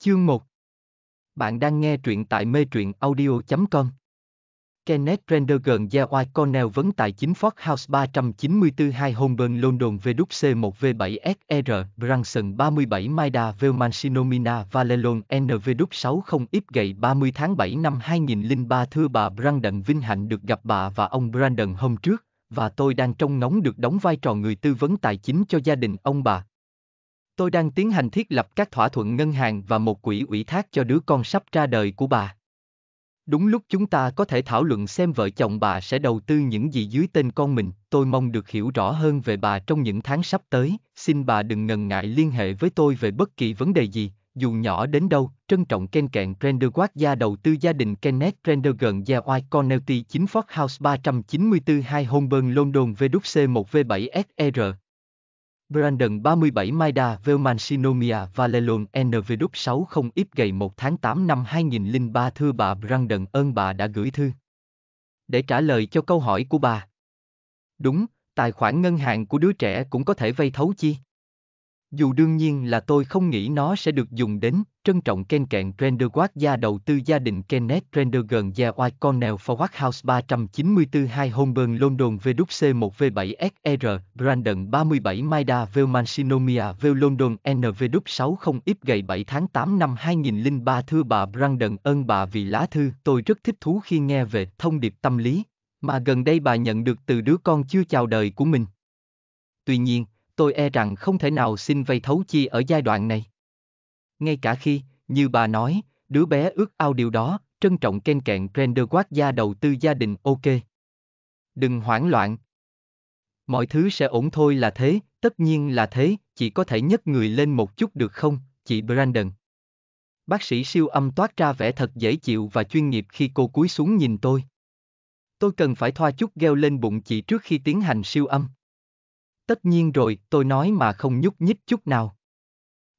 Chương 1 Bạn đang nghe truyện tại mê truyện audio.com Kenneth Rendergan gia oai Cornell vấn tại chính Ford House 394 2 Holborn London VWC1V7SR Branson 37 Maida Velmansinomina Valelon NVW60 X gậy 30 tháng 7 năm 2003 Thưa bà Brandon vinh hạnh được gặp bà và ông Brandon hôm trước, và tôi đang trông ngóng được đóng vai trò người tư vấn tài chính cho gia đình ông bà. Tôi đang tiến hành thiết lập các thỏa thuận ngân hàng và một quỹ ủy thác cho đứa con sắp ra đời của bà. Đúng lúc chúng ta có thể thảo luận xem vợ chồng bà sẽ đầu tư những gì dưới tên con mình, tôi mong được hiểu rõ hơn về bà trong những tháng sắp tới, xin bà đừng ngần ngại liên hệ với tôi về bất kỳ vấn đề gì, dù nhỏ đến đâu, trân trọng Ken kẹn Prendergast gia đầu tư gia đình Kenneth Prendergan gia oai Connelty 9 Ford House 394 2 Holborn London VWC 1V7SR. Brandon 37 Maida Velmancinomia Valelon NVD60 ít ngày 1 tháng 8 năm 2003 Thưa bà Brandon ơn bà đã gửi thư. Để trả lời cho câu hỏi của bà. Đúng, tài khoản ngân hàng của đứa trẻ cũng có thể vay thấu chi? Dù đương nhiên là tôi không nghĩ nó sẽ được dùng đến, trân trọng kênh kẹn Renderwatt gia đầu tư gia đình Kenneth Rendergen gia White Cornell Forward House 394 2 Holborn London VWC1 V7SR Brandon 37 Maida Vale Mancinomia Vale London NVW60X ngày 7 tháng 8 năm 2003 Thưa bà Brandon ơn bà vì lá thư tôi rất thích thú khi nghe về thông điệp tâm lý mà gần đây bà nhận được từ đứa con chưa chào đời của mình. Tuy nhiên, tôi e rằng không thể nào xin vay thấu chi ở giai đoạn này. Ngay cả khi, như bà nói, đứa bé ước ao điều đó, trân trọng ken kẹn render quát gia đầu tư gia đình ok. Đừng hoảng loạn. Mọi thứ sẽ ổn thôi là thế, tất nhiên là thế, chỉ có thể nhấc người lên một chút được không, chị Brandon. Bác sĩ siêu âm toát ra vẻ thật dễ chịu và chuyên nghiệp khi cô cúi xuống nhìn tôi. Tôi cần phải thoa chút gel lên bụng chị trước khi tiến hành siêu âm. Tất nhiên rồi, tôi nói mà không nhúc nhích chút nào.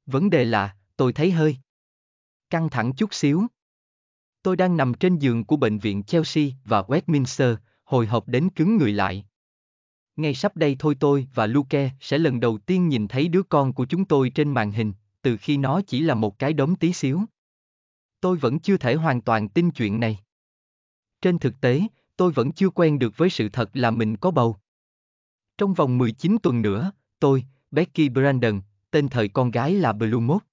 Vấn đề là, tôi thấy hơi căng thẳng chút xíu. Tôi đang nằm trên giường của bệnh viện Chelsea và Westminster, hồi hộp đến cứng người lại. Ngay sắp đây thôi tôi và Luke sẽ lần đầu tiên nhìn thấy đứa con của chúng tôi trên màn hình, từ khi nó chỉ là một cái đống tí xíu. Tôi vẫn chưa thể hoàn toàn tin chuyện này. Trên thực tế, tôi vẫn chưa quen được với sự thật là mình có bầu. Trong vòng 19 tuần nữa, tôi, Becky Brandon, tên thời con gái là Blue Mode,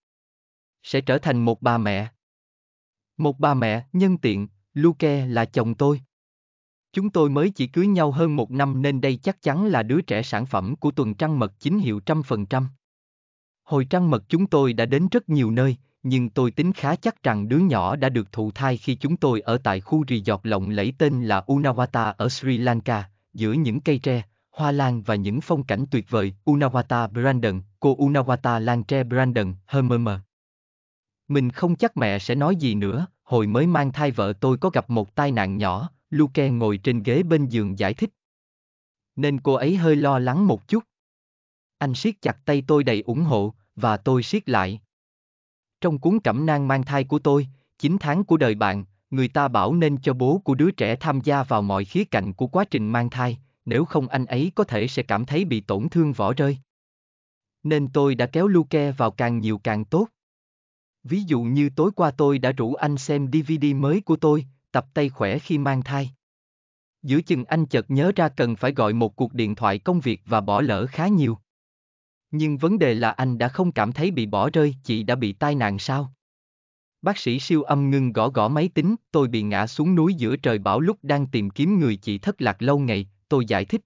sẽ trở thành một bà mẹ. Một bà mẹ, nhân tiện, Luke là chồng tôi. Chúng tôi mới chỉ cưới nhau hơn một năm nên đây chắc chắn là đứa trẻ sản phẩm của tuần trăng mật chính hiệu trăm phần trăm. Hồi trăng mật chúng tôi đã đến rất nhiều nơi, nhưng tôi tính khá chắc rằng đứa nhỏ đã được thụ thai khi chúng tôi ở tại khu resort lộng lẫy tên là Unawata ở Sri Lanka, giữa những cây tre, hoa lan và những phong cảnh tuyệt vời, Unawata Brandon, cô Unawata Lan Tre Brandon, HMM. Mình không chắc mẹ sẽ nói gì nữa, hồi mới mang thai vợ tôi có gặp một tai nạn nhỏ, Luke ngồi trên ghế bên giường giải thích. Nên cô ấy hơi lo lắng một chút. Anh siết chặt tay tôi đầy ủng hộ, và tôi siết lại. Trong cuốn cẩm nang mang thai của tôi, 9 tháng của đời bạn, người ta bảo nên cho bố của đứa trẻ tham gia vào mọi khía cạnh của quá trình mang thai, nếu không anh ấy có thể sẽ cảm thấy bị tổn thương vỏ rơi. Nên tôi đã kéo Luke vào càng nhiều càng tốt. Ví dụ như tối qua tôi đã rủ anh xem DVD mới của tôi, tập tay khỏe khi mang thai. Giữa chừng anh chợt nhớ ra cần phải gọi một cuộc điện thoại công việc và bỏ lỡ khá nhiều. Nhưng vấn đề là anh đã không cảm thấy bị bỏ rơi, chị đã bị tai nạn sao? Bác sĩ siêu âm ngưng gõ gõ máy tính, tôi bị ngã xuống núi giữa trời bão lúc đang tìm kiếm người chị thất lạc lâu ngày, tôi giải thích.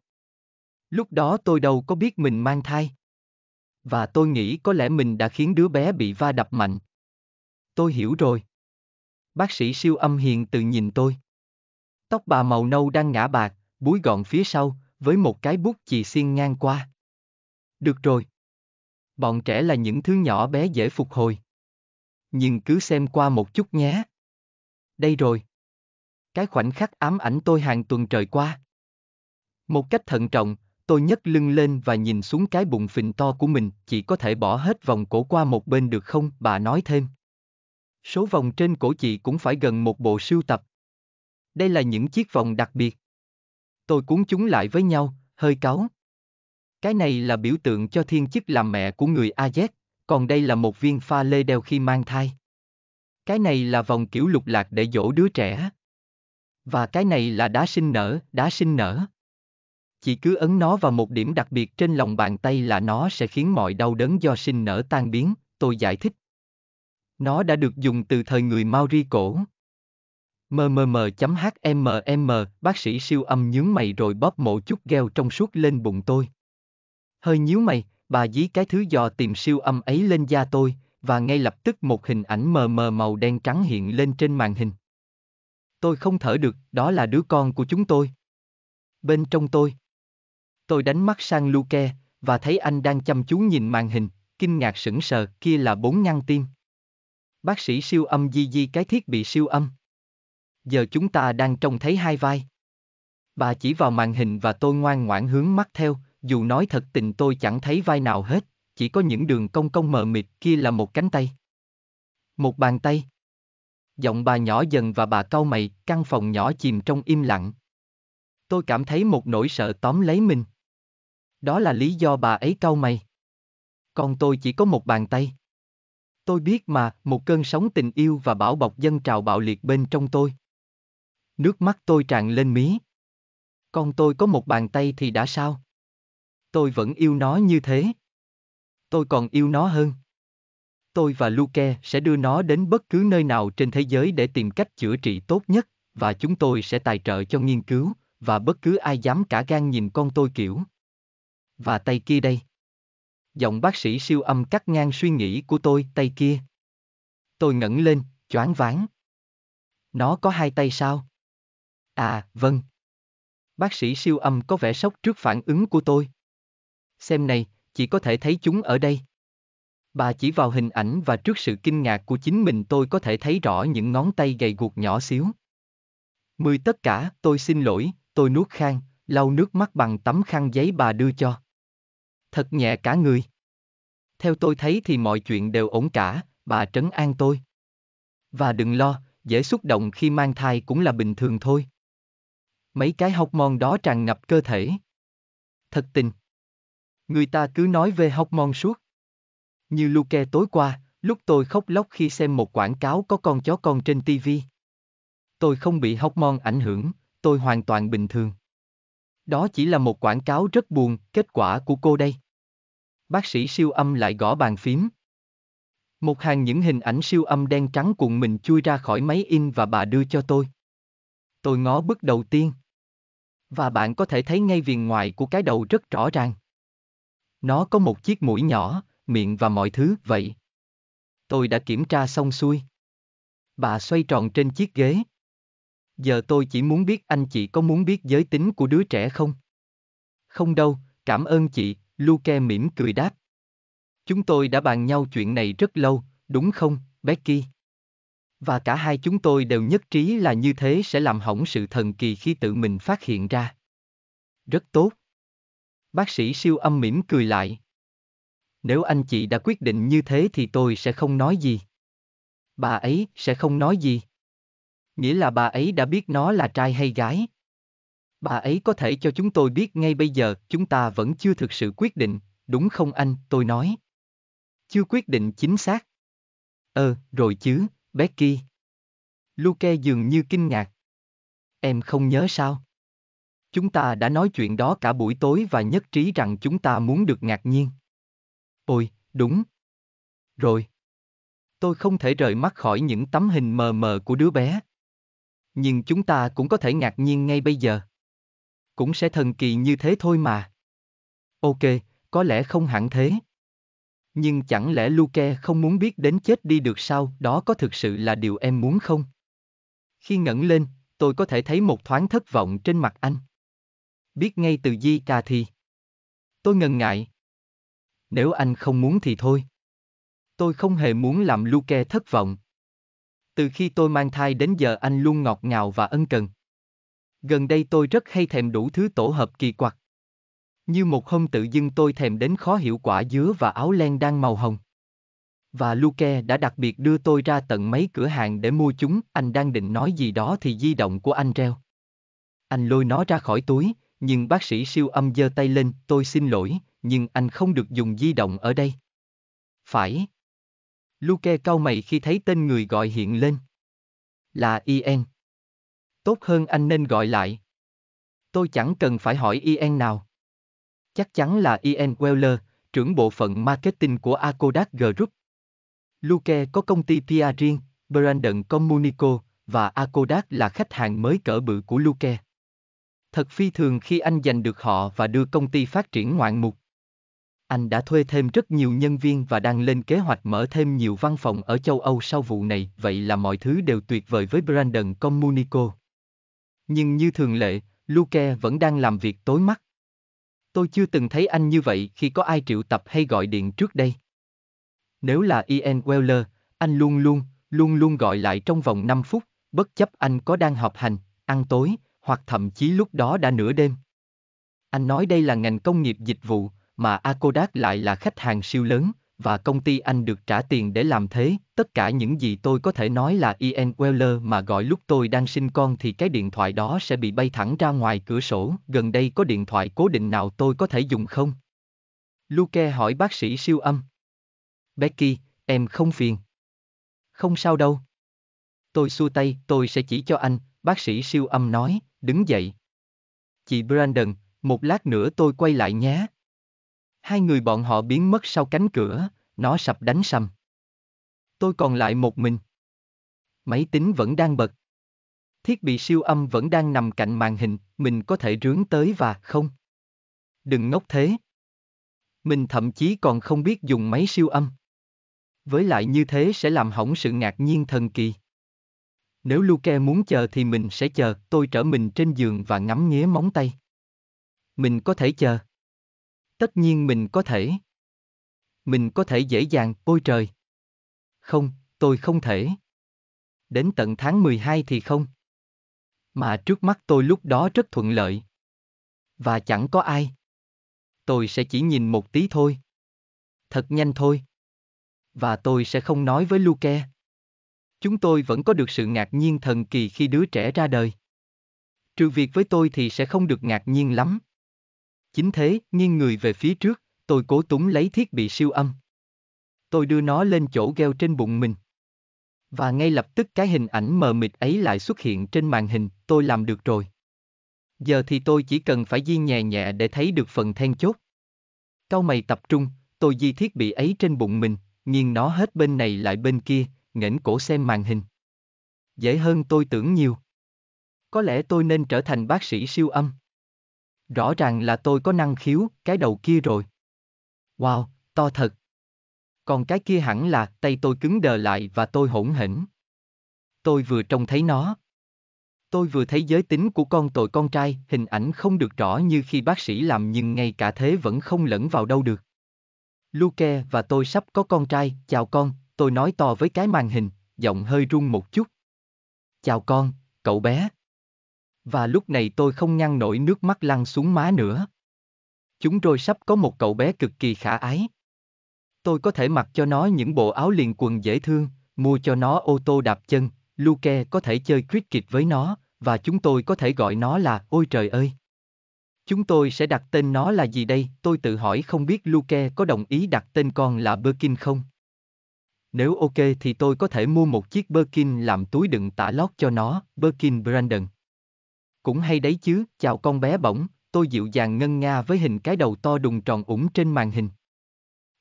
Lúc đó tôi đâu có biết mình mang thai. Và tôi nghĩ có lẽ mình đã khiến đứa bé bị va đập mạnh. Tôi hiểu rồi. Bác sĩ siêu âm hiền từ nhìn tôi. Tóc bà màu nâu đang ngã bạc, búi gọn phía sau, với một cái bút chì xiên ngang qua. Được rồi. Bọn trẻ là những thứ nhỏ bé dễ phục hồi. Nhưng cứ xem qua một chút nhé. Đây rồi. Cái khoảnh khắc ám ảnh tôi hàng tuần trời qua. Một cách thận trọng, tôi nhấc lưng lên và nhìn xuống cái bụng phình to của mình, chỉ có thể bỏ hết vòng cổ qua một bên được không, bà nói thêm. Số vòng trên cổ chị cũng phải gần một bộ sưu tập. Đây là những chiếc vòng đặc biệt. Tôi cuốn chúng lại với nhau, hơi cáu. Cái này là biểu tượng cho thiên chức làm mẹ của người AZ, còn đây là một viên pha lê đeo khi mang thai. Cái này là vòng kiểu lục lạc để dỗ đứa trẻ. Và cái này là đá sinh nở, đá sinh nở. Chỉ cứ ấn nó vào một điểm đặc biệt trên lòng bàn tay là nó sẽ khiến mọi đau đớn do sinh nở tan biến, tôi giải thích. Nó đã được dùng từ thời người Maori cổ. MMM.HMM, bác sĩ siêu âm nhướng mày rồi bóp mộ chút gheo trong suốt lên bụng tôi. Hơi nhíu mày, bà dí cái thứ dò tìm siêu âm ấy lên da tôi, và ngay lập tức một hình ảnh mờ mờ màu đen trắng hiện lên trên màn hình. Tôi không thở được, đó là đứa con của chúng tôi. Bên trong tôi, Tôi đánh mắt sang Luke, và thấy anh đang chăm chú nhìn màn hình, kinh ngạc sững sờ, kia là bốn ngăn tim. Bác sĩ siêu âm di di cái thiết bị siêu âm. Giờ chúng ta đang trông thấy hai vai. Bà chỉ vào màn hình và tôi ngoan ngoãn hướng mắt theo, dù nói thật tình tôi chẳng thấy vai nào hết, chỉ có những đường cong cong mờ mịt kia là một cánh tay. Một bàn tay. Giọng bà nhỏ dần và bà cau mày, căn phòng nhỏ chìm trong im lặng. Tôi cảm thấy một nỗi sợ tóm lấy mình. Đó là lý do bà ấy cau mày. Còn tôi chỉ có một bàn tay. Tôi biết mà, một cơn sóng tình yêu và bảo bọc dân trào bạo liệt bên trong tôi. Nước mắt tôi tràn lên mí. Con tôi có một bàn tay thì đã sao? Tôi vẫn yêu nó như thế. Tôi còn yêu nó hơn. Tôi và Luke sẽ đưa nó đến bất cứ nơi nào trên thế giới để tìm cách chữa trị tốt nhất, và chúng tôi sẽ tài trợ cho nghiên cứu, và bất cứ ai dám cả gan nhìn con tôi kiểu, và tay kia đây. Giọng bác sĩ siêu âm cắt ngang suy nghĩ của tôi, tay kia. Tôi ngẩng lên, choáng váng. Nó có hai tay sao? À, vâng. Bác sĩ siêu âm có vẻ sốc trước phản ứng của tôi. Xem này, chỉ có thể thấy chúng ở đây. Bà chỉ vào hình ảnh và trước sự kinh ngạc của chính mình tôi có thể thấy rõ những ngón tay gầy guộc nhỏ xíu. Mười tất cả, tôi xin lỗi, tôi nuốt khang, lau nước mắt bằng tấm khăn giấy bà đưa cho thật nhẹ cả người. Theo tôi thấy thì mọi chuyện đều ổn cả, bà trấn an tôi. Và đừng lo, dễ xúc động khi mang thai cũng là bình thường thôi. Mấy cái hóc mòn đó tràn ngập cơ thể. Thật tình. Người ta cứ nói về hóc mòn suốt. Như Luke tối qua, lúc tôi khóc lóc khi xem một quảng cáo có con chó con trên TV. Tôi không bị hóc mòn ảnh hưởng, tôi hoàn toàn bình thường. Đó chỉ là một quảng cáo rất buồn, kết quả của cô đây. Bác sĩ siêu âm lại gõ bàn phím. Một hàng những hình ảnh siêu âm đen trắng cuộn mình chui ra khỏi máy in và bà đưa cho tôi. Tôi ngó bức đầu tiên. Và bạn có thể thấy ngay viền ngoài của cái đầu rất rõ ràng. Nó có một chiếc mũi nhỏ, miệng và mọi thứ vậy. Tôi đã kiểm tra xong xuôi. Bà xoay tròn trên chiếc ghế, giờ tôi chỉ muốn biết anh chị có muốn biết giới tính của đứa trẻ không? Không đâu, cảm ơn chị, Luke mỉm cười đáp. Chúng tôi đã bàn nhau chuyện này rất lâu, đúng không, Becky? Và cả hai chúng tôi đều nhất trí là như thế sẽ làm hỏng sự thần kỳ khi tự mình phát hiện ra. Rất tốt. Bác sĩ siêu âm mỉm cười lại. Nếu anh chị đã quyết định như thế thì tôi sẽ không nói gì. Bà ấy sẽ không nói gì. Nghĩa là bà ấy đã biết nó là trai hay gái. Bà ấy có thể cho chúng tôi biết ngay bây giờ, chúng ta vẫn chưa thực sự quyết định, đúng không anh, tôi nói. Chưa quyết định chính xác. Ờ, rồi chứ, Becky. Luke dường như kinh ngạc. Em không nhớ sao? Chúng ta đã nói chuyện đó cả buổi tối và nhất trí rằng chúng ta muốn được ngạc nhiên. Ôi, đúng. Rồi. Tôi không thể rời mắt khỏi những tấm hình mờ mờ của đứa bé nhưng chúng ta cũng có thể ngạc nhiên ngay bây giờ. Cũng sẽ thần kỳ như thế thôi mà. Ok, có lẽ không hẳn thế. Nhưng chẳng lẽ Luke không muốn biết đến chết đi được sao, đó có thực sự là điều em muốn không? Khi ngẩng lên, tôi có thể thấy một thoáng thất vọng trên mặt anh. Biết ngay từ Di Ca thì. Tôi ngần ngại. Nếu anh không muốn thì thôi. Tôi không hề muốn làm Luke thất vọng. Từ khi tôi mang thai đến giờ anh luôn ngọt ngào và ân cần. Gần đây tôi rất hay thèm đủ thứ tổ hợp kỳ quặc. Như một hôm tự dưng tôi thèm đến khó hiểu quả dứa và áo len đang màu hồng. Và Luke đã đặc biệt đưa tôi ra tận mấy cửa hàng để mua chúng, anh đang định nói gì đó thì di động của anh reo. Anh lôi nó ra khỏi túi, nhưng bác sĩ siêu âm giơ tay lên, tôi xin lỗi, nhưng anh không được dùng di động ở đây. Phải. Luke cau mày khi thấy tên người gọi hiện lên. Là Ian. Tốt hơn anh nên gọi lại. Tôi chẳng cần phải hỏi Ian nào. Chắc chắn là Ian Weller, trưởng bộ phận marketing của Akodak Group. Luke có công ty PR riêng, Brandon Communico, và Akodak là khách hàng mới cỡ bự của Luke. Thật phi thường khi anh giành được họ và đưa công ty phát triển ngoạn mục. Anh đã thuê thêm rất nhiều nhân viên và đang lên kế hoạch mở thêm nhiều văn phòng ở châu Âu sau vụ này, vậy là mọi thứ đều tuyệt vời với Brandon Communico. Nhưng như thường lệ, Luke vẫn đang làm việc tối mắt. Tôi chưa từng thấy anh như vậy khi có ai triệu tập hay gọi điện trước đây. Nếu là Ian Weller, anh luôn luôn, luôn luôn gọi lại trong vòng 5 phút, bất chấp anh có đang họp hành, ăn tối, hoặc thậm chí lúc đó đã nửa đêm. Anh nói đây là ngành công nghiệp dịch vụ, mà Akodak lại là khách hàng siêu lớn, và công ty anh được trả tiền để làm thế, tất cả những gì tôi có thể nói là Ian Weller mà gọi lúc tôi đang sinh con thì cái điện thoại đó sẽ bị bay thẳng ra ngoài cửa sổ, gần đây có điện thoại cố định nào tôi có thể dùng không? Luke hỏi bác sĩ siêu âm. Becky, em không phiền. Không sao đâu. Tôi xua tay, tôi sẽ chỉ cho anh, bác sĩ siêu âm nói, đứng dậy. Chị Brandon, một lát nữa tôi quay lại nhé. Hai người bọn họ biến mất sau cánh cửa, nó sập đánh sầm. Tôi còn lại một mình. Máy tính vẫn đang bật. Thiết bị siêu âm vẫn đang nằm cạnh màn hình, mình có thể rướng tới và không. Đừng ngốc thế. Mình thậm chí còn không biết dùng máy siêu âm. Với lại như thế sẽ làm hỏng sự ngạc nhiên thần kỳ. Nếu Luke muốn chờ thì mình sẽ chờ, tôi trở mình trên giường và ngắm nghía móng tay. Mình có thể chờ. Tất nhiên mình có thể. Mình có thể dễ dàng, ôi trời. Không, tôi không thể. Đến tận tháng 12 thì không. Mà trước mắt tôi lúc đó rất thuận lợi. Và chẳng có ai. Tôi sẽ chỉ nhìn một tí thôi. Thật nhanh thôi. Và tôi sẽ không nói với Luke. Chúng tôi vẫn có được sự ngạc nhiên thần kỳ khi đứa trẻ ra đời. Trừ việc với tôi thì sẽ không được ngạc nhiên lắm. Chính thế, nghiêng người về phía trước, tôi cố túng lấy thiết bị siêu âm. Tôi đưa nó lên chỗ gheo trên bụng mình. Và ngay lập tức cái hình ảnh mờ mịt ấy lại xuất hiện trên màn hình, tôi làm được rồi. Giờ thì tôi chỉ cần phải di nhẹ nhẹ để thấy được phần then chốt. Cao mày tập trung, tôi di thiết bị ấy trên bụng mình, nghiêng nó hết bên này lại bên kia, nghển cổ xem màn hình. Dễ hơn tôi tưởng nhiều. Có lẽ tôi nên trở thành bác sĩ siêu âm rõ ràng là tôi có năng khiếu, cái đầu kia rồi. Wow, to thật. Còn cái kia hẳn là tay tôi cứng đờ lại và tôi hỗn hỉnh. Tôi vừa trông thấy nó. Tôi vừa thấy giới tính của con tội con trai, hình ảnh không được rõ như khi bác sĩ làm nhưng ngay cả thế vẫn không lẫn vào đâu được. Luke và tôi sắp có con trai, chào con, tôi nói to với cái màn hình, giọng hơi run một chút. Chào con, cậu bé. Và lúc này tôi không ngăn nổi nước mắt lăn xuống má nữa. Chúng tôi sắp có một cậu bé cực kỳ khả ái. Tôi có thể mặc cho nó những bộ áo liền quần dễ thương, mua cho nó ô tô đạp chân, Luke có thể chơi cricket với nó, và chúng tôi có thể gọi nó là Ôi trời ơi! Chúng tôi sẽ đặt tên nó là gì đây? Tôi tự hỏi không biết Luke có đồng ý đặt tên con là Birkin không? Nếu ok thì tôi có thể mua một chiếc Birkin làm túi đựng tả lót cho nó, Birkin Brandon. Cũng hay đấy chứ, chào con bé bỏng, tôi dịu dàng ngân nga với hình cái đầu to đùng tròn ủng trên màn hình.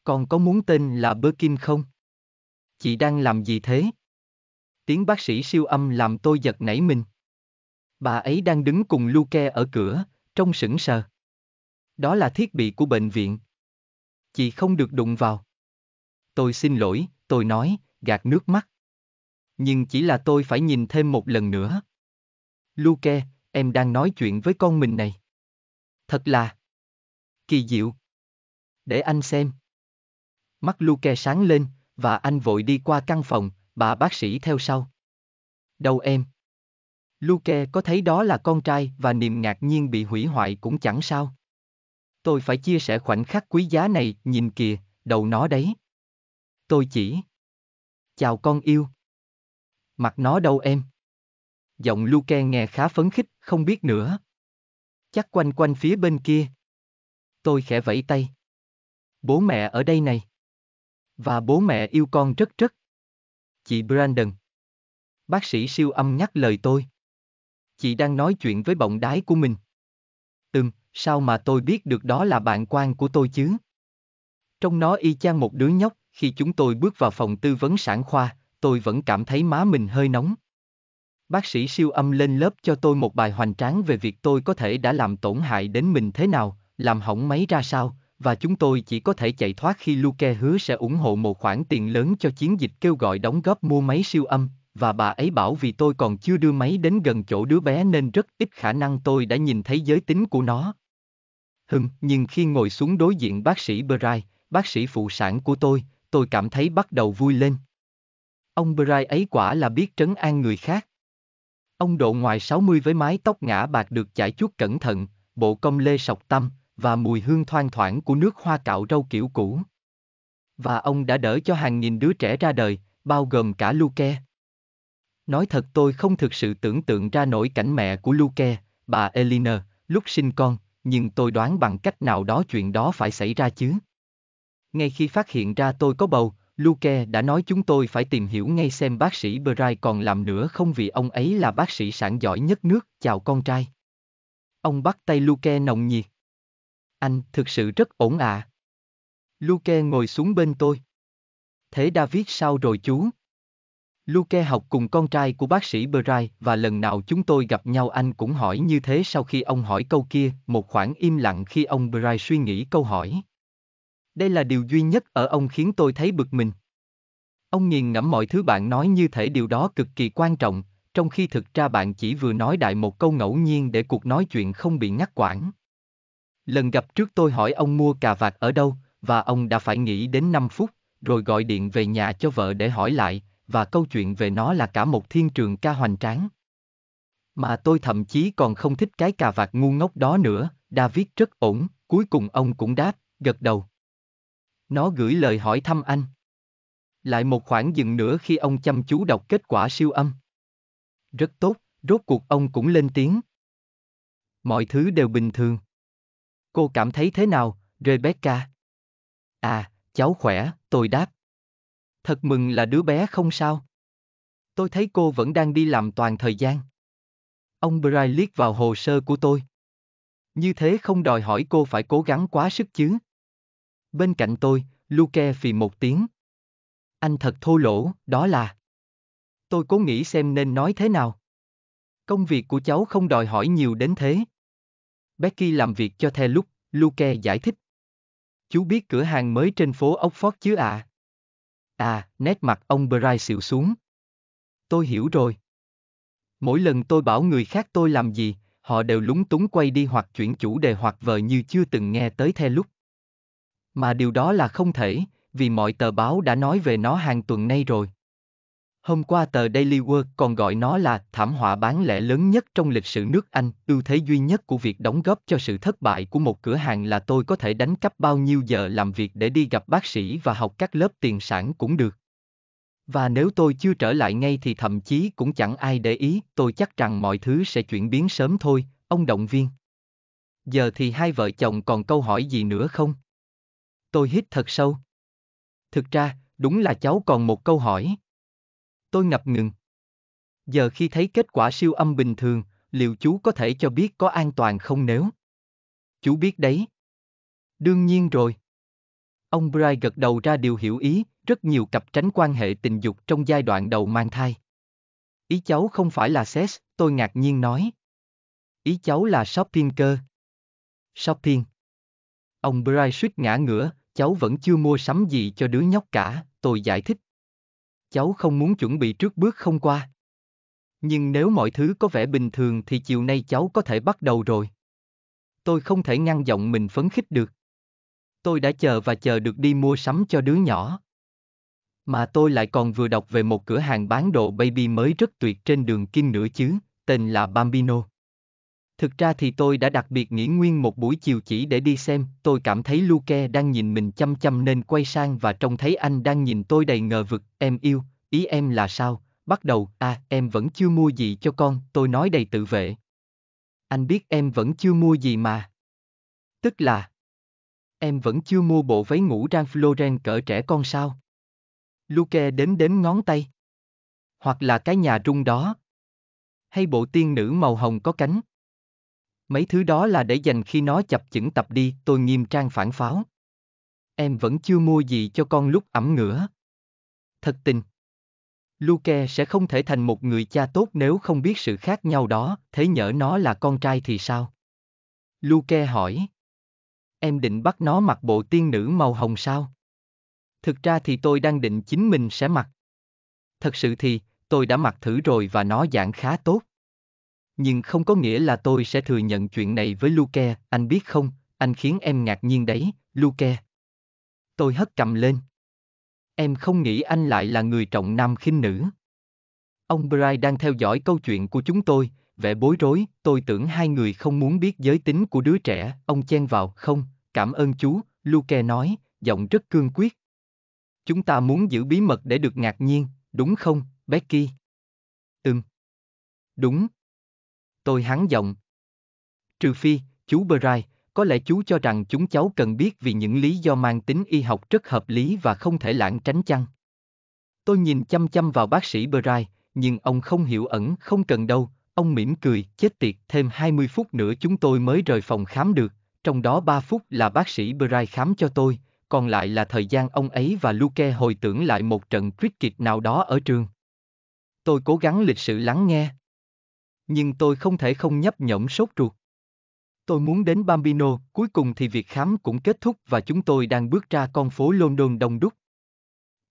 Con có muốn tên là Birkin không? Chị đang làm gì thế? Tiếng bác sĩ siêu âm làm tôi giật nảy mình. Bà ấy đang đứng cùng Luke ở cửa, trông sững sờ. Đó là thiết bị của bệnh viện. Chị không được đụng vào. Tôi xin lỗi, tôi nói, gạt nước mắt. Nhưng chỉ là tôi phải nhìn thêm một lần nữa. Luke, em đang nói chuyện với con mình này. Thật là kỳ diệu. Để anh xem. Mắt Luke sáng lên, và anh vội đi qua căn phòng, bà bác sĩ theo sau. Đâu em? Luke có thấy đó là con trai và niềm ngạc nhiên bị hủy hoại cũng chẳng sao. Tôi phải chia sẻ khoảnh khắc quý giá này, nhìn kìa, đầu nó đấy. Tôi chỉ. Chào con yêu. Mặt nó đâu em? giọng Luke nghe khá phấn khích, không biết nữa. Chắc quanh quanh phía bên kia. Tôi khẽ vẫy tay. Bố mẹ ở đây này. Và bố mẹ yêu con rất rất. Chị Brandon. Bác sĩ siêu âm nhắc lời tôi. Chị đang nói chuyện với bọng đái của mình. Ừm, sao mà tôi biết được đó là bạn quan của tôi chứ? Trong nó y chang một đứa nhóc, khi chúng tôi bước vào phòng tư vấn sản khoa, tôi vẫn cảm thấy má mình hơi nóng. Bác sĩ siêu âm lên lớp cho tôi một bài hoành tráng về việc tôi có thể đã làm tổn hại đến mình thế nào, làm hỏng máy ra sao, và chúng tôi chỉ có thể chạy thoát khi Luke hứa sẽ ủng hộ một khoản tiền lớn cho chiến dịch kêu gọi đóng góp mua máy siêu âm, và bà ấy bảo vì tôi còn chưa đưa máy đến gần chỗ đứa bé nên rất ít khả năng tôi đã nhìn thấy giới tính của nó. Hừm, nhưng khi ngồi xuống đối diện bác sĩ Brai, bác sĩ phụ sản của tôi, tôi cảm thấy bắt đầu vui lên. Ông Brai ấy quả là biết trấn an người khác. Ông độ ngoài 60 với mái tóc ngã bạc được chải chuốt cẩn thận, bộ công lê sọc tăm và mùi hương thoang thoảng của nước hoa cạo râu kiểu cũ. Và ông đã đỡ cho hàng nghìn đứa trẻ ra đời, bao gồm cả Luke. Nói thật tôi không thực sự tưởng tượng ra nổi cảnh mẹ của Luke, bà Elina, lúc sinh con, nhưng tôi đoán bằng cách nào đó chuyện đó phải xảy ra chứ. Ngay khi phát hiện ra tôi có bầu, Luke đã nói chúng tôi phải tìm hiểu ngay xem bác sĩ Bray còn làm nữa không vì ông ấy là bác sĩ sản giỏi nhất nước, chào con trai. Ông bắt tay Luke nồng nhiệt. Anh thực sự rất ổn à. Luke ngồi xuống bên tôi. Thế David sao rồi chú? Luke học cùng con trai của bác sĩ Bray và lần nào chúng tôi gặp nhau anh cũng hỏi như thế sau khi ông hỏi câu kia, một khoảng im lặng khi ông Bray suy nghĩ câu hỏi. Đây là điều duy nhất ở ông khiến tôi thấy bực mình. Ông nghiền ngẫm mọi thứ bạn nói như thể điều đó cực kỳ quan trọng, trong khi thực ra bạn chỉ vừa nói đại một câu ngẫu nhiên để cuộc nói chuyện không bị ngắt quãng. Lần gặp trước tôi hỏi ông mua cà vạt ở đâu, và ông đã phải nghĩ đến 5 phút, rồi gọi điện về nhà cho vợ để hỏi lại, và câu chuyện về nó là cả một thiên trường ca hoành tráng. Mà tôi thậm chí còn không thích cái cà vạt ngu ngốc đó nữa, David rất ổn, cuối cùng ông cũng đáp, gật đầu. Nó gửi lời hỏi thăm anh. Lại một khoảng dừng nữa khi ông chăm chú đọc kết quả siêu âm. Rất tốt, rốt cuộc ông cũng lên tiếng. Mọi thứ đều bình thường. Cô cảm thấy thế nào, Rebecca? À, cháu khỏe, tôi đáp. Thật mừng là đứa bé không sao. Tôi thấy cô vẫn đang đi làm toàn thời gian. Ông Bray liếc vào hồ sơ của tôi. Như thế không đòi hỏi cô phải cố gắng quá sức chứ bên cạnh tôi, Luke phì một tiếng. Anh thật thô lỗ, đó là... Tôi cố nghĩ xem nên nói thế nào. Công việc của cháu không đòi hỏi nhiều đến thế. Becky làm việc cho The lúc, Luke giải thích. Chú biết cửa hàng mới trên phố Oxford chứ ạ? À? à, nét mặt ông Bray xịu xuống. Tôi hiểu rồi. Mỗi lần tôi bảo người khác tôi làm gì, họ đều lúng túng quay đi hoặc chuyển chủ đề hoặc vờ như chưa từng nghe tới The lúc. Mà điều đó là không thể, vì mọi tờ báo đã nói về nó hàng tuần nay rồi. Hôm qua tờ Daily World còn gọi nó là thảm họa bán lẻ lớn nhất trong lịch sử nước Anh, ưu thế duy nhất của việc đóng góp cho sự thất bại của một cửa hàng là tôi có thể đánh cắp bao nhiêu giờ làm việc để đi gặp bác sĩ và học các lớp tiền sản cũng được. Và nếu tôi chưa trở lại ngay thì thậm chí cũng chẳng ai để ý, tôi chắc rằng mọi thứ sẽ chuyển biến sớm thôi, ông động viên. Giờ thì hai vợ chồng còn câu hỏi gì nữa không? Tôi hít thật sâu. Thực ra, đúng là cháu còn một câu hỏi. Tôi ngập ngừng. Giờ khi thấy kết quả siêu âm bình thường, liệu chú có thể cho biết có an toàn không nếu? Chú biết đấy. Đương nhiên rồi. Ông Bright gật đầu ra điều hiểu ý, rất nhiều cặp tránh quan hệ tình dục trong giai đoạn đầu mang thai. Ý cháu không phải là sex, tôi ngạc nhiên nói. Ý cháu là shopping cơ. Shopping. Ông Bright suýt ngã ngửa, Cháu vẫn chưa mua sắm gì cho đứa nhóc cả, tôi giải thích. Cháu không muốn chuẩn bị trước bước không qua. Nhưng nếu mọi thứ có vẻ bình thường thì chiều nay cháu có thể bắt đầu rồi. Tôi không thể ngăn giọng mình phấn khích được. Tôi đã chờ và chờ được đi mua sắm cho đứa nhỏ. Mà tôi lại còn vừa đọc về một cửa hàng bán đồ baby mới rất tuyệt trên đường Kim nữa chứ, tên là Bambino. Thực ra thì tôi đã đặc biệt nghỉ nguyên một buổi chiều chỉ để đi xem, tôi cảm thấy Luke đang nhìn mình chăm chăm nên quay sang và trông thấy anh đang nhìn tôi đầy ngờ vực, em yêu, ý em là sao, bắt đầu, à, em vẫn chưa mua gì cho con, tôi nói đầy tự vệ. Anh biết em vẫn chưa mua gì mà. Tức là, em vẫn chưa mua bộ váy ngủ trang Lauren cỡ trẻ con sao? Luke đếm đếm ngón tay. Hoặc là cái nhà rung đó. Hay bộ tiên nữ màu hồng có cánh. Mấy thứ đó là để dành khi nó chập chững tập đi, tôi nghiêm trang phản pháo. Em vẫn chưa mua gì cho con lúc ẩm ngửa. Thật tình. Luke sẽ không thể thành một người cha tốt nếu không biết sự khác nhau đó, thế nhỡ nó là con trai thì sao? Luke hỏi. Em định bắt nó mặc bộ tiên nữ màu hồng sao? Thực ra thì tôi đang định chính mình sẽ mặc. Thật sự thì, tôi đã mặc thử rồi và nó dạng khá tốt nhưng không có nghĩa là tôi sẽ thừa nhận chuyện này với Luke, anh biết không, anh khiến em ngạc nhiên đấy, Luke. Tôi hất cầm lên. Em không nghĩ anh lại là người trọng nam khinh nữ. Ông Bry đang theo dõi câu chuyện của chúng tôi, vẻ bối rối, tôi tưởng hai người không muốn biết giới tính của đứa trẻ, ông chen vào, không, cảm ơn chú, Luke nói, giọng rất cương quyết. Chúng ta muốn giữ bí mật để được ngạc nhiên, đúng không, Becky? Ừm. Đúng, tôi hắng giọng. Trừ phi, chú Brai, có lẽ chú cho rằng chúng cháu cần biết vì những lý do mang tính y học rất hợp lý và không thể lãng tránh chăng? Tôi nhìn chăm chăm vào bác sĩ Brai, nhưng ông không hiểu ẩn không cần đâu, ông mỉm cười, chết tiệt, thêm 20 phút nữa chúng tôi mới rời phòng khám được, trong đó 3 phút là bác sĩ Brai khám cho tôi, còn lại là thời gian ông ấy và Luke hồi tưởng lại một trận cricket nào đó ở trường. Tôi cố gắng lịch sự lắng nghe nhưng tôi không thể không nhấp nhổm sốt ruột. Tôi muốn đến Bambino, cuối cùng thì việc khám cũng kết thúc và chúng tôi đang bước ra con phố London đông đúc.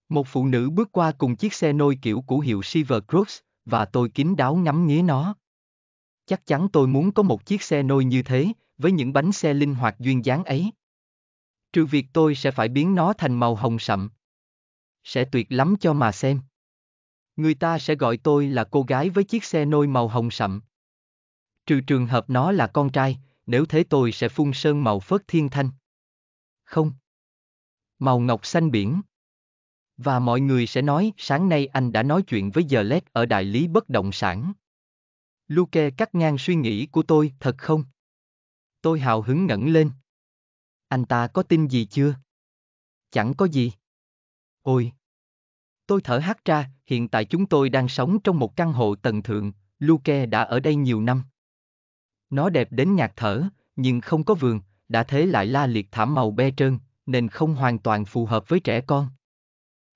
Một phụ nữ bước qua cùng chiếc xe nôi kiểu của hiệu Silver Cross, và tôi kín đáo ngắm nghía nó. Chắc chắn tôi muốn có một chiếc xe nôi như thế, với những bánh xe linh hoạt duyên dáng ấy. Trừ việc tôi sẽ phải biến nó thành màu hồng sậm. Sẽ tuyệt lắm cho mà xem người ta sẽ gọi tôi là cô gái với chiếc xe nôi màu hồng sậm. Trừ trường hợp nó là con trai, nếu thế tôi sẽ phun sơn màu phớt thiên thanh. Không. Màu ngọc xanh biển. Và mọi người sẽ nói, sáng nay anh đã nói chuyện với giờ led ở đại lý bất động sản. Luke cắt ngang suy nghĩ của tôi, thật không? Tôi hào hứng ngẩng lên. Anh ta có tin gì chưa? Chẳng có gì. Ôi, Tôi thở hắt ra, hiện tại chúng tôi đang sống trong một căn hộ tầng thượng, Luke đã ở đây nhiều năm. Nó đẹp đến ngạt thở, nhưng không có vườn, đã thế lại la liệt thảm màu be trơn, nên không hoàn toàn phù hợp với trẻ con.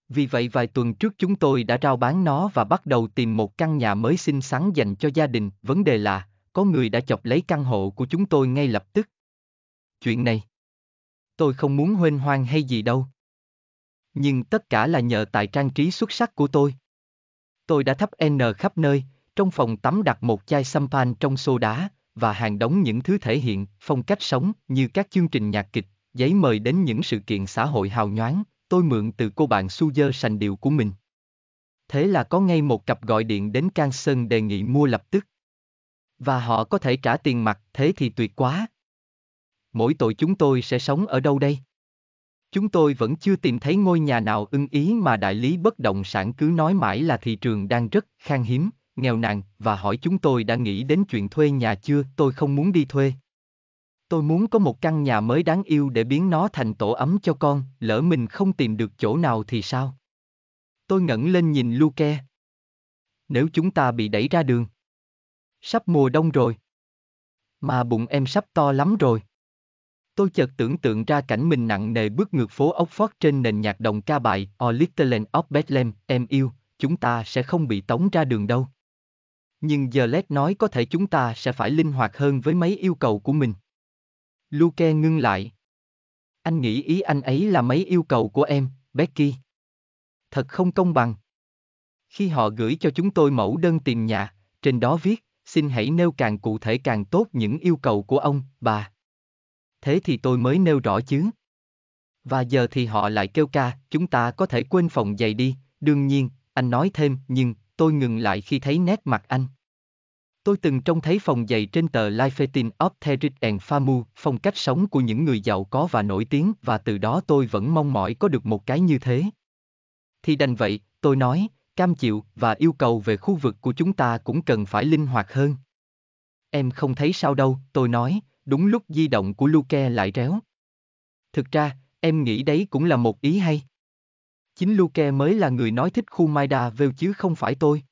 Vì vậy vài tuần trước chúng tôi đã rao bán nó và bắt đầu tìm một căn nhà mới xinh xắn dành cho gia đình. Vấn đề là, có người đã chọc lấy căn hộ của chúng tôi ngay lập tức. Chuyện này, tôi không muốn huênh hoang hay gì đâu. Nhưng tất cả là nhờ tài trang trí xuất sắc của tôi. Tôi đã thắp N khắp nơi, trong phòng tắm đặt một chai sampan trong xô đá, và hàng đống những thứ thể hiện, phong cách sống như các chương trình nhạc kịch, giấy mời đến những sự kiện xã hội hào nhoáng, tôi mượn từ cô bạn Suzer sành điệu của mình. Thế là có ngay một cặp gọi điện đến Can Sơn đề nghị mua lập tức. Và họ có thể trả tiền mặt, thế thì tuyệt quá. Mỗi tội chúng tôi sẽ sống ở đâu đây? Chúng tôi vẫn chưa tìm thấy ngôi nhà nào ưng ý mà đại lý bất động sản cứ nói mãi là thị trường đang rất khan hiếm, nghèo nàn và hỏi chúng tôi đã nghĩ đến chuyện thuê nhà chưa, tôi không muốn đi thuê. Tôi muốn có một căn nhà mới đáng yêu để biến nó thành tổ ấm cho con, lỡ mình không tìm được chỗ nào thì sao? Tôi ngẩng lên nhìn Luke. Nếu chúng ta bị đẩy ra đường. Sắp mùa đông rồi. Mà bụng em sắp to lắm rồi. Tôi chợt tưởng tượng ra cảnh mình nặng nề bước ngược phố ốc Oxford trên nền nhạc đồng ca bài O Little of Bethlehem, em yêu, chúng ta sẽ không bị tống ra đường đâu. Nhưng giờ Led nói có thể chúng ta sẽ phải linh hoạt hơn với mấy yêu cầu của mình. Luke ngưng lại. Anh nghĩ ý anh ấy là mấy yêu cầu của em, Becky. Thật không công bằng. Khi họ gửi cho chúng tôi mẫu đơn tìm nhà, trên đó viết, xin hãy nêu càng cụ thể càng tốt những yêu cầu của ông, bà thế thì tôi mới nêu rõ chứ. Và giờ thì họ lại kêu ca, chúng ta có thể quên phòng giày đi, đương nhiên, anh nói thêm, nhưng, tôi ngừng lại khi thấy nét mặt anh. Tôi từng trông thấy phòng giày trên tờ Lifetin of Territ and Famu, phong cách sống của những người giàu có và nổi tiếng và từ đó tôi vẫn mong mỏi có được một cái như thế. Thì đành vậy, tôi nói, cam chịu và yêu cầu về khu vực của chúng ta cũng cần phải linh hoạt hơn. Em không thấy sao đâu, tôi nói, đúng lúc di động của Luke lại réo. Thực ra, em nghĩ đấy cũng là một ý hay. Chính Luke mới là người nói thích khu Maida Vale chứ không phải tôi.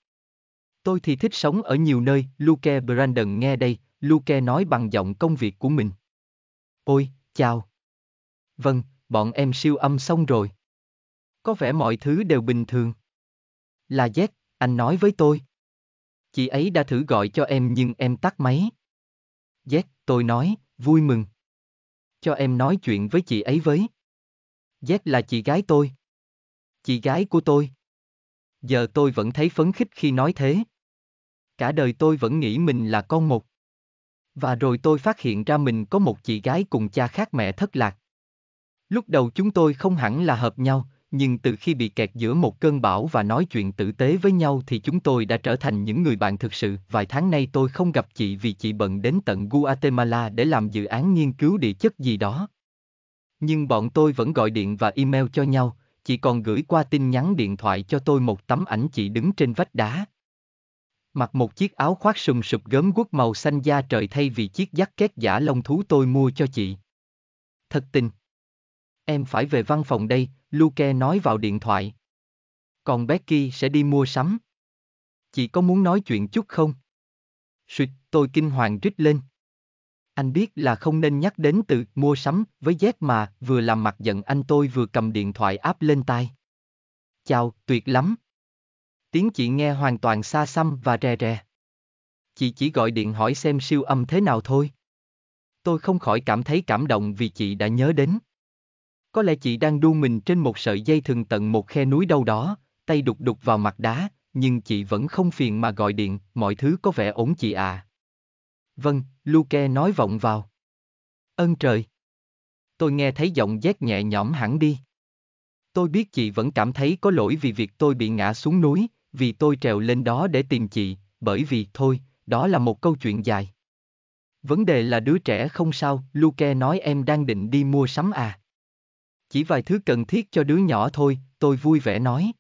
Tôi thì thích sống ở nhiều nơi, Luke Brandon nghe đây, Luke nói bằng giọng công việc của mình. Ôi, chào. Vâng, bọn em siêu âm xong rồi. Có vẻ mọi thứ đều bình thường. Là Z, anh nói với tôi. Chị ấy đã thử gọi cho em nhưng em tắt máy. Z, tôi nói, vui mừng. Cho em nói chuyện với chị ấy với. Z là chị gái tôi. Chị gái của tôi. Giờ tôi vẫn thấy phấn khích khi nói thế. Cả đời tôi vẫn nghĩ mình là con một. Và rồi tôi phát hiện ra mình có một chị gái cùng cha khác mẹ thất lạc. Lúc đầu chúng tôi không hẳn là hợp nhau, nhưng từ khi bị kẹt giữa một cơn bão và nói chuyện tử tế với nhau thì chúng tôi đã trở thành những người bạn thực sự. Vài tháng nay tôi không gặp chị vì chị bận đến tận Guatemala để làm dự án nghiên cứu địa chất gì đó. Nhưng bọn tôi vẫn gọi điện và email cho nhau, chị còn gửi qua tin nhắn điện thoại cho tôi một tấm ảnh chị đứng trên vách đá. Mặc một chiếc áo khoác sùm sụp gớm quất màu xanh da trời thay vì chiếc jacket giả lông thú tôi mua cho chị. Thật tình. Em phải về văn phòng đây, Luke nói vào điện thoại. Còn Becky sẽ đi mua sắm. Chị có muốn nói chuyện chút không? Suyệt, tôi kinh hoàng rít lên. Anh biết là không nên nhắc đến từ mua sắm với Z mà, vừa làm mặt giận anh tôi vừa cầm điện thoại áp lên tai. Chào, tuyệt lắm. Tiếng chị nghe hoàn toàn xa xăm và rè rè. Chị chỉ gọi điện hỏi xem siêu âm thế nào thôi. Tôi không khỏi cảm thấy cảm động vì chị đã nhớ đến. Có lẽ chị đang đu mình trên một sợi dây thừng tận một khe núi đâu đó, tay đục đục vào mặt đá, nhưng chị vẫn không phiền mà gọi điện, mọi thứ có vẻ ổn chị à. Vâng, Luke nói vọng vào. Ơn trời. Tôi nghe thấy giọng rét nhẹ nhõm hẳn đi. Tôi biết chị vẫn cảm thấy có lỗi vì việc tôi bị ngã xuống núi, vì tôi trèo lên đó để tìm chị, bởi vì, thôi, đó là một câu chuyện dài. Vấn đề là đứa trẻ không sao, Luke nói em đang định đi mua sắm à chỉ vài thứ cần thiết cho đứa nhỏ thôi, tôi vui vẻ nói.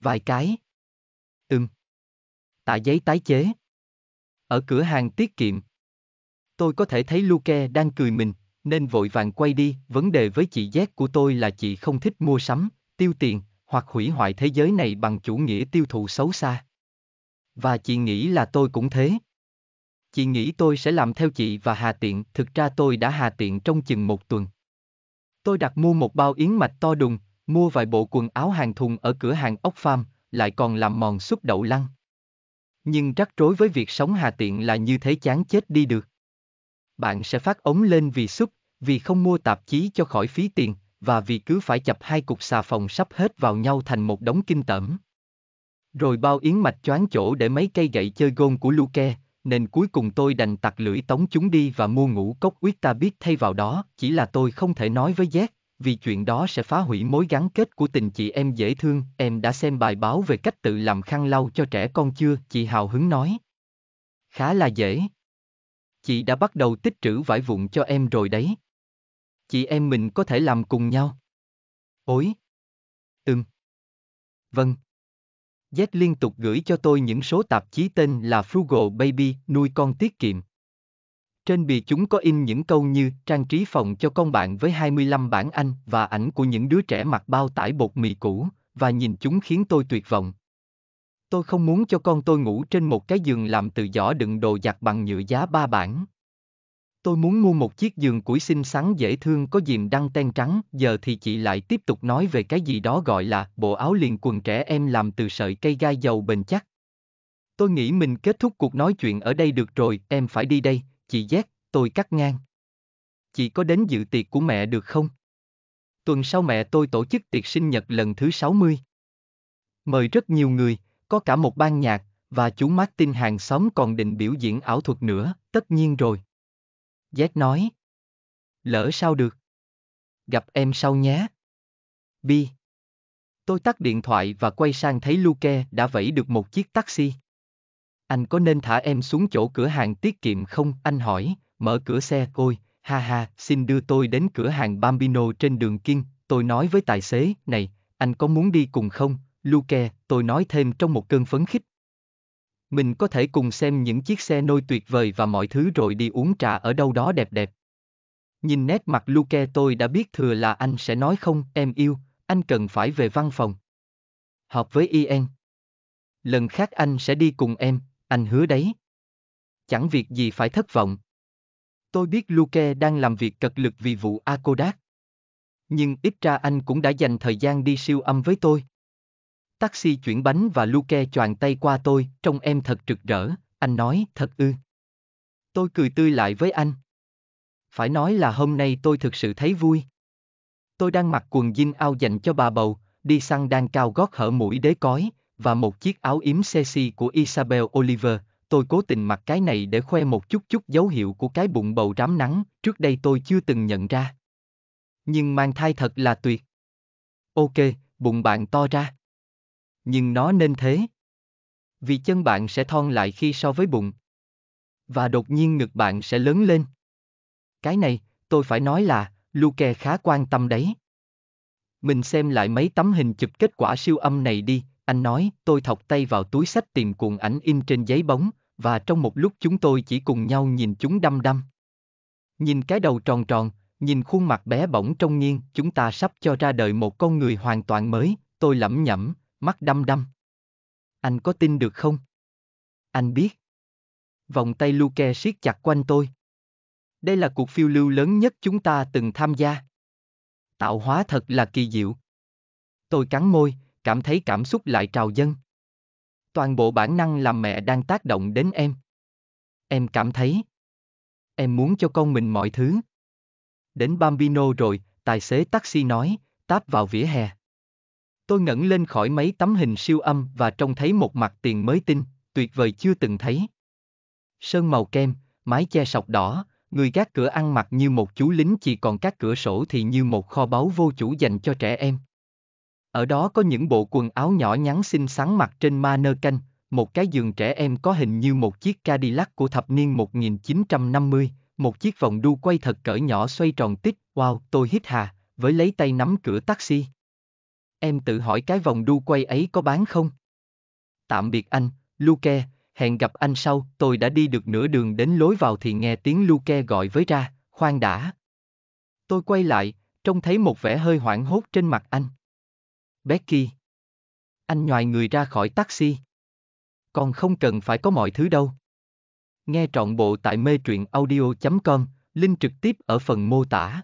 Vài cái. Ừm. Tạ giấy tái chế. Ở cửa hàng tiết kiệm. Tôi có thể thấy Luke đang cười mình, nên vội vàng quay đi, vấn đề với chị Z của tôi là chị không thích mua sắm, tiêu tiền, hoặc hủy hoại thế giới này bằng chủ nghĩa tiêu thụ xấu xa. Và chị nghĩ là tôi cũng thế. Chị nghĩ tôi sẽ làm theo chị và hà tiện, thực ra tôi đã hà tiện trong chừng một tuần. Tôi đặt mua một bao yến mạch to đùng, mua vài bộ quần áo hàng thùng ở cửa hàng ốc farm, lại còn làm mòn xúc đậu lăng. Nhưng rắc rối với việc sống hà tiện là như thế chán chết đi được. Bạn sẽ phát ống lên vì xúc, vì không mua tạp chí cho khỏi phí tiền, và vì cứ phải chập hai cục xà phòng sắp hết vào nhau thành một đống kinh tởm. Rồi bao yến mạch choáng chỗ để mấy cây gậy chơi gôn của Luke, nên cuối cùng tôi đành tặc lưỡi tống chúng đi và mua ngũ cốc quyết ta biết thay vào đó, chỉ là tôi không thể nói với Z, vì chuyện đó sẽ phá hủy mối gắn kết của tình chị em dễ thương, em đã xem bài báo về cách tự làm khăn lau cho trẻ con chưa, chị hào hứng nói. Khá là dễ. Chị đã bắt đầu tích trữ vải vụn cho em rồi đấy. Chị em mình có thể làm cùng nhau. Ối. Ừm. Vâng, Z liên tục gửi cho tôi những số tạp chí tên là Frugal Baby, nuôi con tiết kiệm. Trên bìa chúng có in những câu như trang trí phòng cho con bạn với 25 bản Anh và ảnh của những đứa trẻ mặc bao tải bột mì cũ, và nhìn chúng khiến tôi tuyệt vọng. Tôi không muốn cho con tôi ngủ trên một cái giường làm từ giỏ đựng đồ giặt bằng nhựa giá ba bản. Tôi muốn mua một chiếc giường củi xinh xắn dễ thương có diềm đăng ten trắng, giờ thì chị lại tiếp tục nói về cái gì đó gọi là bộ áo liền quần trẻ em làm từ sợi cây gai dầu bền chắc. Tôi nghĩ mình kết thúc cuộc nói chuyện ở đây được rồi, em phải đi đây, chị Z, tôi cắt ngang. Chị có đến dự tiệc của mẹ được không? Tuần sau mẹ tôi tổ chức tiệc sinh nhật lần thứ 60. Mời rất nhiều người, có cả một ban nhạc, và chú Martin hàng xóm còn định biểu diễn ảo thuật nữa, tất nhiên rồi. Z nói. Lỡ sao được. Gặp em sau nhé. Bi. Tôi tắt điện thoại và quay sang thấy Luke đã vẫy được một chiếc taxi. Anh có nên thả em xuống chỗ cửa hàng tiết kiệm không? Anh hỏi, mở cửa xe thôi, ha ha, xin đưa tôi đến cửa hàng Bambino trên đường Kiên. Tôi nói với tài xế, này, anh có muốn đi cùng không? Luke, tôi nói thêm trong một cơn phấn khích mình có thể cùng xem những chiếc xe nôi tuyệt vời và mọi thứ rồi đi uống trà ở đâu đó đẹp đẹp. Nhìn nét mặt Luke tôi đã biết thừa là anh sẽ nói không, em yêu, anh cần phải về văn phòng. Họp với Ian. Lần khác anh sẽ đi cùng em, anh hứa đấy. Chẳng việc gì phải thất vọng. Tôi biết Luke đang làm việc cật lực vì vụ Akodak. Nhưng ít ra anh cũng đã dành thời gian đi siêu âm với tôi. Taxi chuyển bánh và Luke choàng tay qua tôi, trông em thật rực rỡ, anh nói, thật ư. Tôi cười tươi lại với anh. Phải nói là hôm nay tôi thực sự thấy vui. Tôi đang mặc quần jean ao dành cho bà bầu, đi săn đang cao gót hở mũi đế cói, và một chiếc áo yếm sexy của Isabel Oliver. Tôi cố tình mặc cái này để khoe một chút chút dấu hiệu của cái bụng bầu rám nắng, trước đây tôi chưa từng nhận ra. Nhưng mang thai thật là tuyệt. Ok, bụng bạn to ra. Nhưng nó nên thế. Vì chân bạn sẽ thon lại khi so với bụng. Và đột nhiên ngực bạn sẽ lớn lên. Cái này, tôi phải nói là, Luke khá quan tâm đấy. Mình xem lại mấy tấm hình chụp kết quả siêu âm này đi, anh nói, tôi thọc tay vào túi sách tìm cuộn ảnh in trên giấy bóng, và trong một lúc chúng tôi chỉ cùng nhau nhìn chúng đăm đăm. Nhìn cái đầu tròn tròn, nhìn khuôn mặt bé bỏng trong nghiêng, chúng ta sắp cho ra đời một con người hoàn toàn mới, tôi lẩm nhẩm, mắt đăm đăm. Anh có tin được không? Anh biết. Vòng tay Luke siết chặt quanh tôi. Đây là cuộc phiêu lưu lớn nhất chúng ta từng tham gia. Tạo hóa thật là kỳ diệu. Tôi cắn môi, cảm thấy cảm xúc lại trào dâng. Toàn bộ bản năng làm mẹ đang tác động đến em. Em cảm thấy. Em muốn cho con mình mọi thứ. Đến Bambino rồi, tài xế taxi nói, táp vào vỉa hè. Tôi ngẩng lên khỏi mấy tấm hình siêu âm và trông thấy một mặt tiền mới tinh, tuyệt vời chưa từng thấy. Sơn màu kem, mái che sọc đỏ, người gác cửa ăn mặc như một chú lính chỉ còn các cửa sổ thì như một kho báu vô chủ dành cho trẻ em. Ở đó có những bộ quần áo nhỏ nhắn xinh xắn mặc trên ma nơ canh, một cái giường trẻ em có hình như một chiếc Cadillac của thập niên 1950, một chiếc vòng đu quay thật cỡ nhỏ xoay tròn tích, wow, tôi hít hà, với lấy tay nắm cửa taxi. Em tự hỏi cái vòng đu quay ấy có bán không? Tạm biệt anh, Luke, hẹn gặp anh sau, tôi đã đi được nửa đường đến lối vào thì nghe tiếng Luke gọi với ra, khoan đã. Tôi quay lại, trông thấy một vẻ hơi hoảng hốt trên mặt anh. Becky. Anh nhòi người ra khỏi taxi. Còn không cần phải có mọi thứ đâu. Nghe trọn bộ tại mê truyện audio.com, link trực tiếp ở phần mô tả.